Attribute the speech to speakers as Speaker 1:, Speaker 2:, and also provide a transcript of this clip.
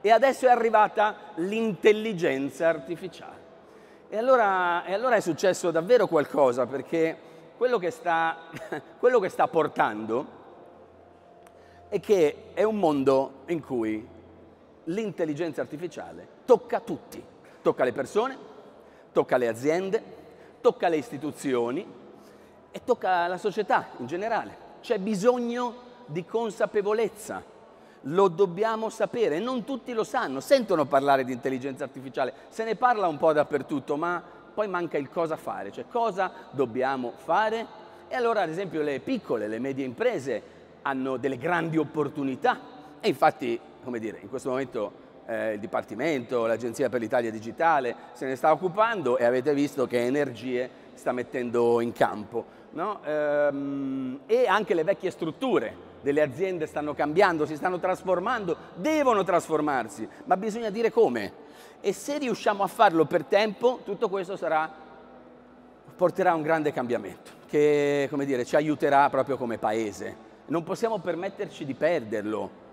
Speaker 1: E adesso è arrivata l'intelligenza artificiale. E allora, e allora, è successo davvero qualcosa, perché quello che, sta, quello che sta portando è che è un mondo in cui l'intelligenza artificiale tocca tutti. Tocca le persone, tocca le aziende, tocca le istituzioni e tocca la società in generale. C'è bisogno di consapevolezza lo dobbiamo sapere, non tutti lo sanno, sentono parlare di intelligenza artificiale, se ne parla un po' dappertutto, ma poi manca il cosa fare, cioè cosa dobbiamo fare. E allora ad esempio le piccole, le medie imprese hanno delle grandi opportunità e infatti, come dire, in questo momento eh, il Dipartimento, l'Agenzia per l'Italia Digitale se ne sta occupando e avete visto che energie sta mettendo in campo. No? Ehm, e anche le vecchie strutture delle aziende stanno cambiando, si stanno trasformando, devono trasformarsi, ma bisogna dire come. E se riusciamo a farlo per tempo, tutto questo sarà, porterà a un grande cambiamento che come dire, ci aiuterà proprio come paese. Non possiamo permetterci di perderlo.